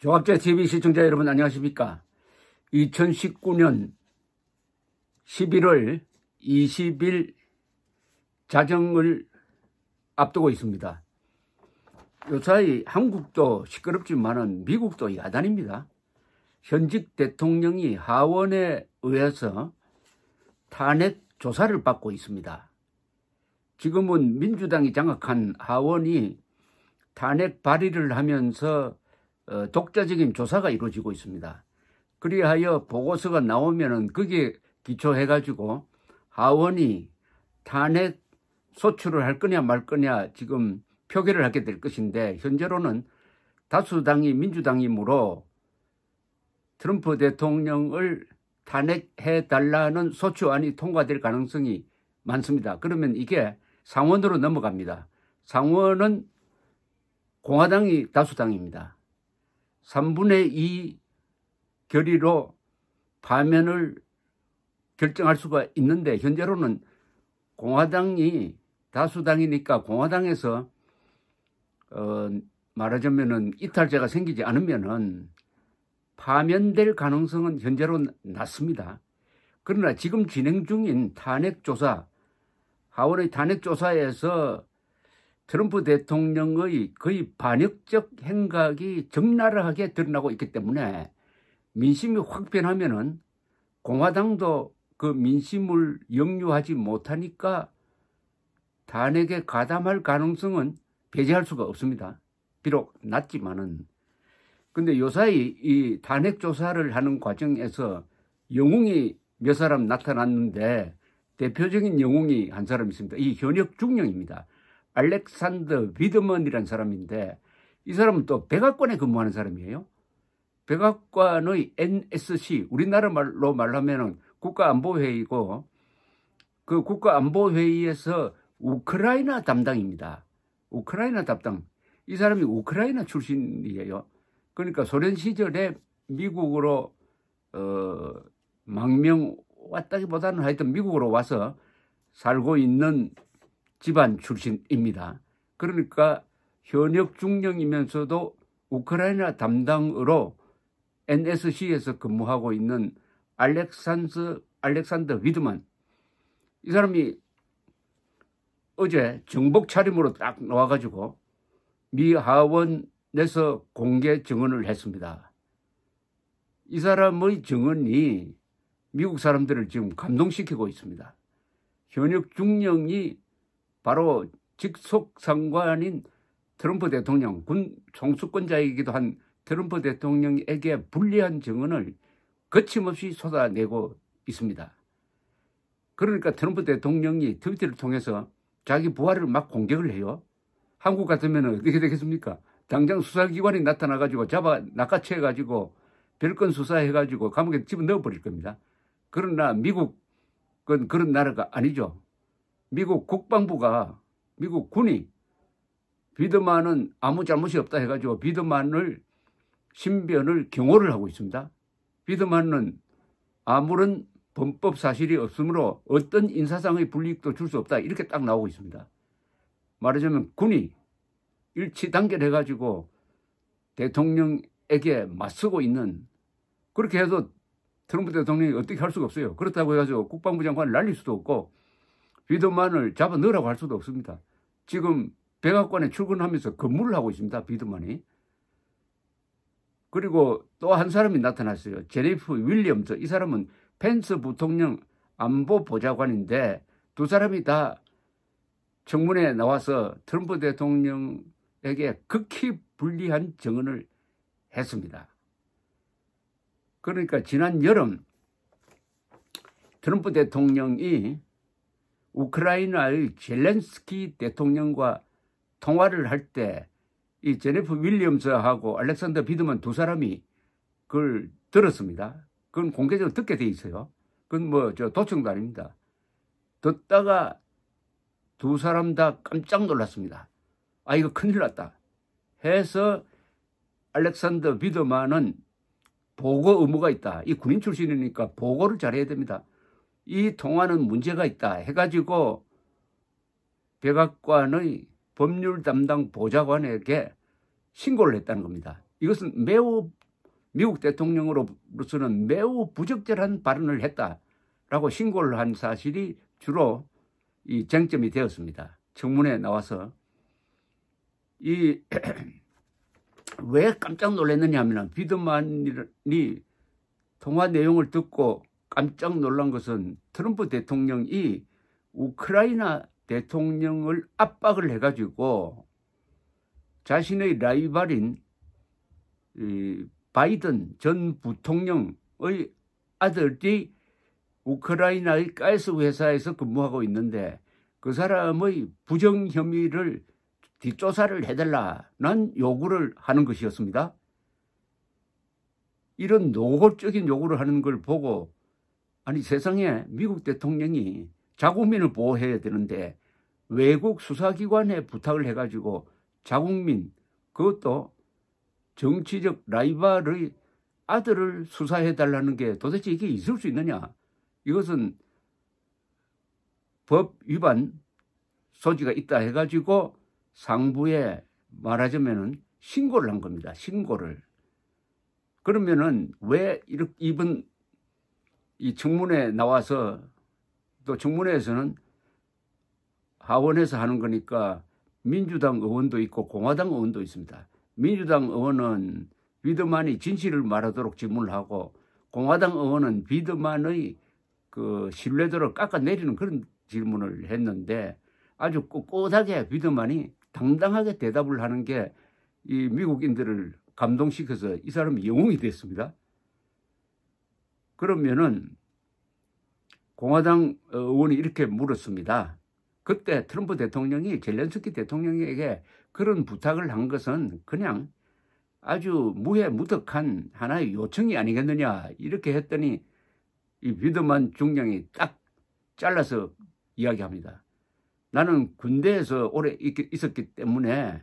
조합제 TV 시청자 여러분 안녕하십니까? 2019년 11월 20일 자정을 앞두고 있습니다. 요사이 한국도 시끄럽지만은 미국도 야단입니다. 현직 대통령이 하원에 의해서 탄핵 조사를 받고 있습니다. 지금은 민주당이 장악한 하원이 탄핵 발의를 하면서 어, 독자적인 조사가 이루어지고 있습니다. 그리하여 보고서가 나오면 그게 기초해가지고 하원이 탄핵 소추를 할 거냐 말 거냐 지금 표결을 하게 될 것인데 현재로는 다수당이 민주당이므로 트럼프 대통령을 탄핵해 달라는 소추안이 통과될 가능성이 많습니다. 그러면 이게 상원으로 넘어갑니다. 상원은 공화당이 다수당입니다. 3분의 2 결의로 파면을 결정할 수가 있는데 현재로는 공화당이 다수당이니까 공화당에서 어 말하자면은 이탈제가 생기지 않으면은 파면될 가능성은 현재로 낮습니다. 그러나 지금 진행 중인 탄핵조사 하원의 탄핵조사에서 트럼프 대통령의 거의 반역적 행각이 적나라하게 드러나고 있기 때문에 민심이 확 변하면은 공화당도 그 민심을 역류하지 못하니까 단핵에 가담할 가능성은 배제할 수가 없습니다. 비록 낮지만은. 근데 요사이 이단핵 조사를 하는 과정에서 영웅이 몇 사람 나타났는데 대표적인 영웅이 한 사람 있습니다. 이 현역 중령입니다. 알렉산더 위드먼이라는 사람인데 이 사람은 또 백악관에 근무하는 사람이에요. 백악관의 NSC 우리나라 말로 말하면 국가안보회의고 그 국가안보회의에서 우크라이나 담당입니다. 우크라이나 담당. 이 사람이 우크라이나 출신이에요. 그러니까 소련 시절에 미국으로 어, 망명 왔다기보다는 하여튼 미국으로 와서 살고 있는 집안 출신입니다. 그러니까 현역 중령이면서도 우크라이나 담당으로 NSC에서 근무하고 있는 알렉산스, 알렉산더 위드만. 이 사람이 어제 정복 차림으로 딱 나와가지고 미 하원 에서 공개 증언을 했습니다. 이 사람의 증언이 미국 사람들을 지금 감동시키고 있습니다. 현역 중령이 바로 직속 상관인 트럼프 대통령 군 총수권자이기도 한 트럼프 대통령에게 불리한 증언을 거침없이 쏟아내고 있습니다. 그러니까 트럼프 대통령이 트위터를 통해서 자기 부하를 막 공격을 해요. 한국 같으면 어떻게 되겠습니까? 당장 수사기관이 나타나가지고 잡아 낚아채가지고 별건 수사해가지고 감옥에 집어넣어버릴 겁니다. 그러나 미국은 그런 나라가 아니죠. 미국 국방부가 미국 군이 비드만은 아무 잘못이 없다 해가지고 비드만을 신변을 경호를 하고 있습니다. 비드만은 아무런 범법 사실이 없으므로 어떤 인사상의 불이익도 줄 수 없다 이렇게 딱 나오고 있습니다. 말하자면 군이 일치 단결해 가지고 대통령에게 맞서고 있는 그렇게 해도 트럼프 대통령이 어떻게 할 수가 없어요. 그렇다고 해가지고 국방부 장관을 날릴 수도 없고 비드만을 잡아 넣으라고 할 수도 없습니다. 지금 백악관에 출근하면서 근무를 하고 있습니다. 비드만이 그리고 또 한 사람이 나타났어요. 제니프 윌리엄스. 이 사람은 펜스 부통령 안보 보좌관인데 두 사람이 다 청문회에 나와서 트럼프 대통령에게 극히 불리한 증언을 했습니다. 그러니까 지난 여름 트럼프 대통령이 우크라이나의 젤렌스키 대통령과 통화를 할 때 이 제네프 윌리엄스하고 알렉산더 비드만두 사람이 그걸 들었습니다. 그건 공개적으로 듣게 돼 있어요. 그건 뭐 저 도청도 아닙니다. 듣다가 두 사람 다 깜짝 놀랐습니다. 아 이거 큰일 났다 해서 알렉산더 비드만은 보고 의무가 있다. 이 군인 출신이니까 보고를 잘해야 됩니다. 이 동화는 문제가 있다 해가지고 백악관의 법률 담당 보좌관에게 신고를 했다는 겁니다. 이것은 매우 미국 대통령으로서는 매우 부적절한 발언을 했다라고 신고를 한 사실이 주로 이 쟁점이 되었습니다. 청문회에 나와서 이 왜 깜짝 놀랐느냐 하면 비드만이 통화 내용을 듣고 깜짝 놀란 것은 트럼프 대통령이 우크라이나 대통령을 압박을 해가지고 자신의 라이발인 바이든 전 부통령의 아들이 우크라이나의 가스 회사에서 근무하고 있는데 그 사람의 부정 혐의를 뒷조사를 해달라는 요구를 하는 것이었습니다. 이런 노골적인 요구를 하는 걸 보고 아니 세상에 미국 대통령이 자국민을 보호해야 되는데 외국 수사기관에 부탁을 해가지고 자국민 그것도 정치적 라이벌의 아들을 수사해달라는 게 도대체 이게 있을 수 있느냐 이것은 법 위반 소지가 있다 해가지고 상부에 말하자면은 신고를 한 겁니다. 신고를. 그러면은 왜 이렇게 이번 이청문에 나와서 또청문회에서는 하원에서 하는 거니까 민주당 의원도 있고 공화당 의원도 있습니다. 민주당 의원은 비드만이 진실을 말하도록 질문을 하고 공화당 의원은 비드만의 그 신뢰도를 깎아내리는 그런 질문을 했는데 아주 꼿꼿하게 비드만이 당당하게 대답을 하는 게 이 미국인들을 감동시켜서 이 사람이 영웅이 됐습니다. 그러면은 공화당 의원이 이렇게 물었습니다. 그때 트럼프 대통령이 젤렌스키 대통령에게 그런 부탁을 한 것은 그냥 아주 무해무득한 하나의 요청이 아니겠느냐 이렇게 했더니 이 위드만 중령이 딱 잘라서 이야기합니다. 나는 군대에서 오래 있었기 때문에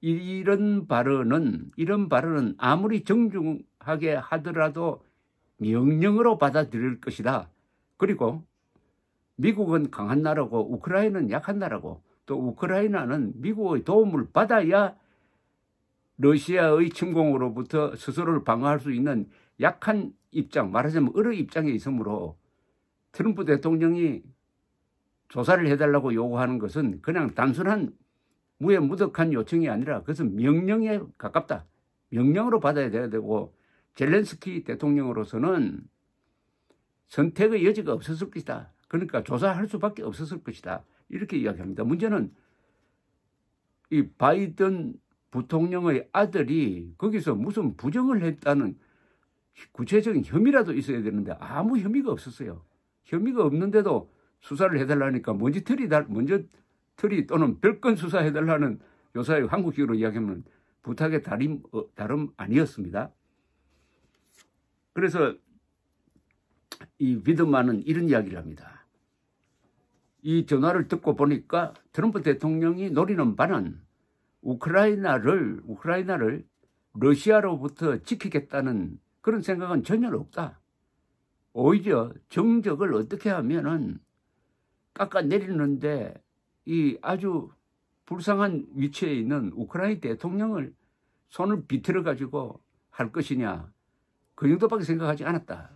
이런 발언은 이런 발언은 아무리 정중하게 하더라도 명령으로 받아들일 것이다. 그리고 미국은 강한 나라고 우크라이나는 약한 나라고 또 우크라이나는 미국의 도움을 받아야 러시아의 침공으로부터 스스로를 방어할 수 있는 약한 입장, 말하자면 어느 입장에 있으므로 트럼프 대통령이 조사를 해달라고 요구하는 것은 그냥 단순한 무에 무득한 요청이 아니라 그것은 명령에 가깝다. 명령으로 받아야 되고 젤렌스키 대통령으로서는 선택의 여지가 없었을 것이다. 그러니까 조사할 수밖에 없었을 것이다. 이렇게 이야기합니다. 문제는 이 바이든 부통령의 아들이 거기서 무슨 부정을 했다는 구체적인 혐의라도 있어야 되는데 아무 혐의가 없었어요. 혐의가 없는데도 수사를 해달라니까 먼지 털이 먼저 털이 또는 별건 수사해달라는 요사의 한국식으로 이야기하면 부탁의 다름, 어, 다름 아니었습니다. 그래서 이 위드만은 이런 이야기를 합니다. 이 전화를 듣고 보니까 트럼프 대통령이 노리는 바는 우크라이나를 우크라이나를 러시아로부터 지키겠다는 그런 생각은 전혀 없다. 오히려 정적을 어떻게 하면은 깎아내리는데 이 아주 불쌍한 위치에 있는 우크라이나 대통령을 손을 비틀어 가지고 할 것이냐 그 정도밖에 생각하지 않았다.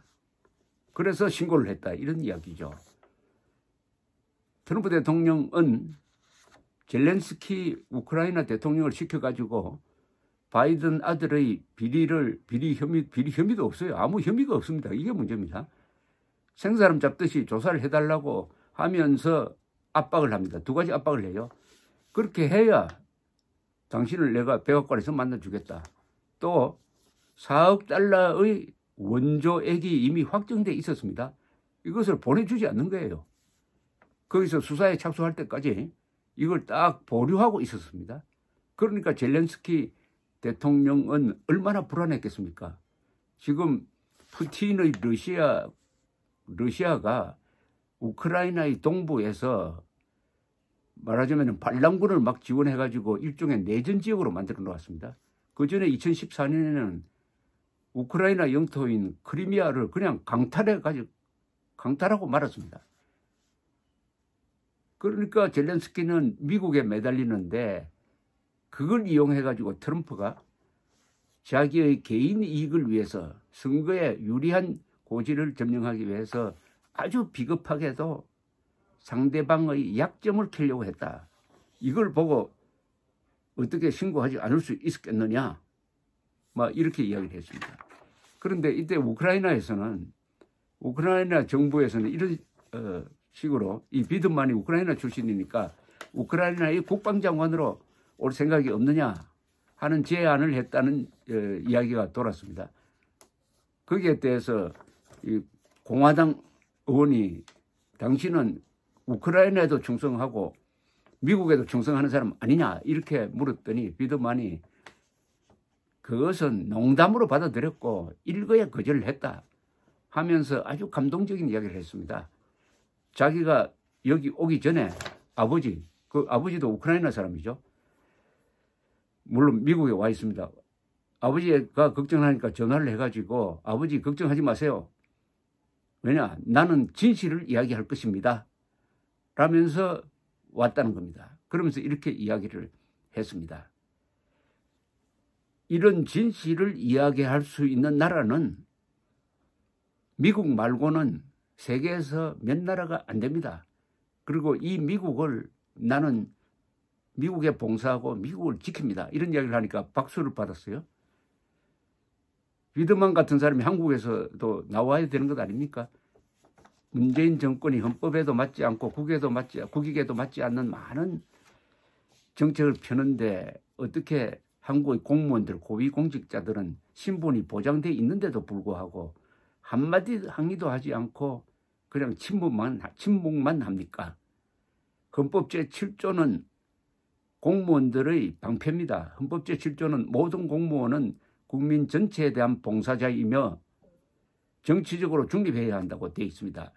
그래서 신고를 했다. 이런 이야기죠. 트럼프 대통령은 젤렌스키 우크라이나 대통령을 시켜가지고 바이든 아들의 비리를, 비리 혐의, 비리 혐의도 없어요. 아무 혐의가 없습니다. 이게 문제입니다. 생사람 잡듯이 조사를 해달라고 하면서 압박을 합니다. 두 가지 압박을 해요. 그렇게 해야 당신을 내가 백악관에서 만나주겠다. 또 4억 달러의 원조액이 이미 확정돼 있었습니다. 이것을 보내주지 않는 거예요. 거기서 수사에 착수할 때까지 이걸 딱 보류하고 있었습니다. 그러니까 젤렌스키 대통령은 얼마나 불안했겠습니까? 지금 푸틴의 러시아, 러시아가 우크라이나의 동부에서 말하자면 반란군을 막 지원해가지고 일종의 내전 지역으로 만들어 놓았습니다. 그 전에 2014년에는 우크라이나 영토인 크리미아를 그냥 강탈해 가지고 강탈하고 말았습니다. 그러니까 젤렌스키는 미국에 매달리는데 그걸 이용해 가지고 트럼프가 자기의 개인 이익을 위해서 선거에 유리한 고지를 점령하기 위해서 아주 비겁하게도 상대방의 약점을 캐려고 했다. 이걸 보고 어떻게 신고하지 않을 수 있었겠느냐 막 이렇게 이야기를 했습니다. 그런데 이때 우크라이나에서는 우크라이나 정부에서는 이런 어, 식으로 이 비든만이 우크라이나 출신이니까 우크라이나의 국방장관으로 올 생각이 없느냐 하는 제안을 했다는 어, 이야기가 돌았습니다. 거기에 대해서 이 공화당 의원이 당신은 우크라이나에도 충성하고 미국에도 충성하는 사람 아니냐 이렇게 물었더니 비드만이 그것은 농담으로 받아들였고 일거에 거절을 했다 하면서 아주 감동적인 이야기를 했습니다. 자기가 여기 오기 전에 아버지, 그 아버지도 우크라이나 사람이죠. 물론 미국에 와 있습니다. 아버지가 걱정하니까 전화를 해가지고 아버지 걱정하지 마세요. 왜냐 나는 진실을 이야기할 것입니다. 라면서 왔다는 겁니다. 그러면서 이렇게 이야기를 했습니다. 이런 진실을 이야기할 수 있는 나라는 미국 말고는 세계에서 몇 나라가 안 됩니다. 그리고 이 미국을 나는 미국에 봉사하고 미국을 지킵니다. 이런 이야기를 하니까 박수를 받았어요. 위드만 같은 사람이 한국에서도 나와야 되는 것 아닙니까? 문재인 정권이 헌법에도 맞지 않고 국에도 맞지 국익에도 맞지 않는 많은 정책을 펴는데 어떻게 한국의 공무원들, 고위공직자들은 신분이 보장돼 있는데도 불구하고 한마디 항의도 하지 않고 그냥 침묵만, 침묵만 합니까? 헌법 제7조는 공무원들의 방패입니다. 헌법 제7조는 모든 공무원은 국민 전체에 대한 봉사자이며 정치적으로 중립해야 한다고 되어 있습니다.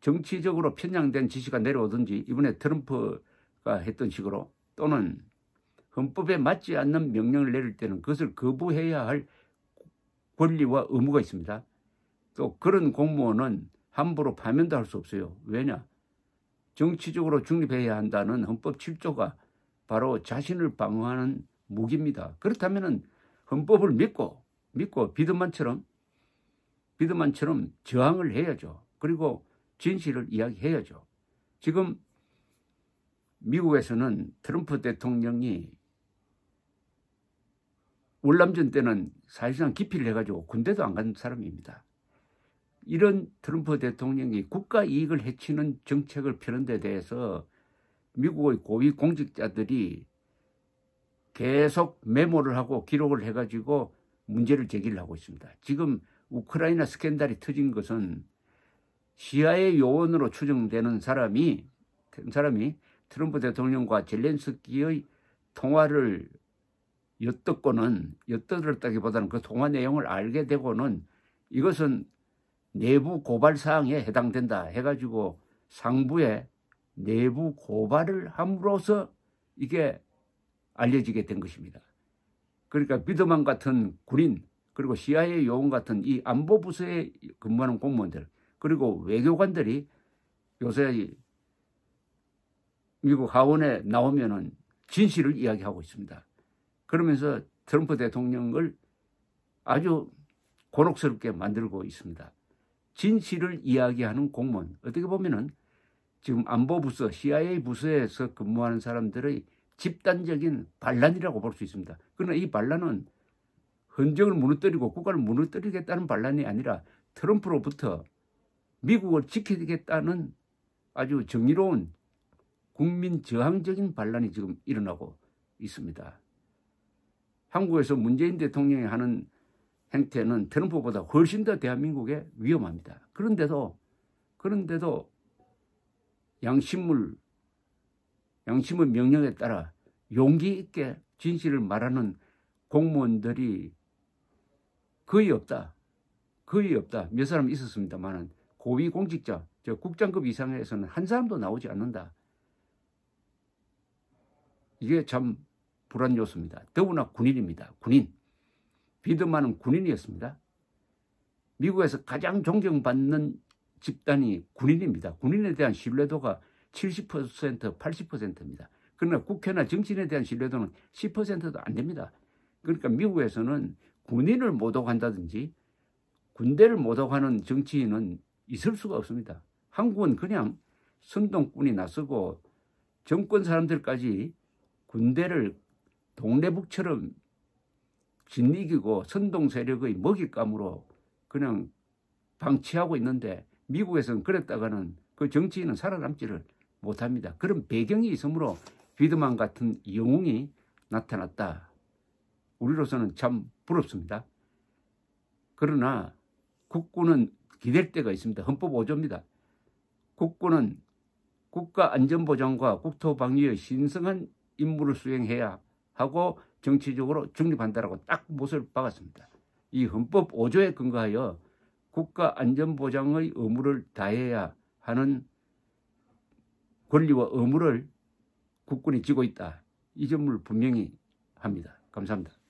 정치적으로 편향된 지시가 내려오든지 이번에 트럼프가 했던 식으로 또는 헌법에 맞지 않는 명령을 내릴 때는 그것을 거부해야 할 권리와 의무가 있습니다. 또 그런 공무원은 함부로 파면도 할 수 없어요. 왜냐? 정치적으로 중립해야 한다는 헌법 7조가 바로 자신을 방어하는 무기입니다. 그렇다면 헌법을 믿고 믿고 비드만처럼 비드만처럼 저항을 해야죠. 그리고 진실을 이야기해야죠. 지금 미국에서는 트럼프 대통령이 월남전 때는 사실상 기피를 해가지고 군대도 안 간 사람입니다. 이런 트럼프 대통령이 국가 이익을 해치는 정책을 펴는 데 대해서 미국의 고위 공직자들이 계속 메모를 하고 기록을 해가지고 문제를 제기를 하고 있습니다. 지금 우크라이나 스캔들이 터진 것은 시야의 요원으로 추정되는 사람이 사람이 트럼프 대통령과 젤렌스키의 통화를 엿듣고는 엿들었다기보다는 그 통화 내용을 알게 되고는 이것은 내부 고발 사항에 해당된다 해가지고 상부에 내부 고발을 함으로써 이게 알려지게 된 것입니다. 그러니까 비드만 같은 군인 그리고 CIA 요원 같은 이 안보 부서에 근무하는 공무원들 그리고 외교관들이 요새 미국 하원에 나오면은 진실을 이야기하고 있습니다. 그러면서 트럼프 대통령을 아주 곤혹스럽게 만들고 있습니다. 진실을 이야기하는 공무원, 어떻게 보면은 지금 안보부서, CIA 부서에서 근무하는 사람들의 집단적인 반란이라고 볼 수 있습니다. 그러나 이 반란은 헌정을 무너뜨리고 국가를 무너뜨리겠다는 반란이 아니라 트럼프로부터 미국을 지키겠다는 아주 정의로운 국민 저항적인 반란이 지금 일어나고 있습니다. 한국에서 문재인 대통령이 하는 행태는 트럼프보다 훨씬 더 대한민국에 위험합니다. 그런데도 그런데도 양심을 양심의 명령에 따라 용기 있게 진실을 말하는 공무원들이 거의 없다. 거의 없다. 몇 사람 있었습니다만은 고위공직자, 저 국장급 이상에서는 한 사람도 나오지 않는다. 이게 참 불안 요소입니다. 더구나 군인입니다. 군인. 비드만은 군인이었습니다. 미국에서 가장 존경받는 집단이 군인입니다. 군인에 대한 신뢰도가 70% 80%입니다. 그러나 국회나 정치인에 대한 신뢰도는 10%도 안 됩니다. 그러니까 미국에서는 군인을 모독한다든지 군대를 모독하는 정치인은 있을 수가 없습니다. 한국은 그냥 선동꾼이 나서고 정권 사람들까지 군대를 동래북처럼 진리기고 선동 세력의 먹잇감으로 그냥 방치하고 있는데 미국에서는 그랬다가는 그 정치인은 살아남지를 못합니다. 그런 배경이 있으므로 비드만 같은 영웅이 나타났다. 우리로서는 참 부럽습니다. 그러나 국군은 기댈 때가 있습니다. 헌법 5조입니다. 국군은 국가안전보장과 국토방위의 신성한 임무를 수행해야 하고 정치적으로 중립한다라고 딱 못을 박았습니다. 이 헌법 5조에 근거하여 국가안전보장의 의무를 다해야 하는 권리와 의무를 국군이 지고 있다. 이 점을 분명히 합니다. 감사합니다.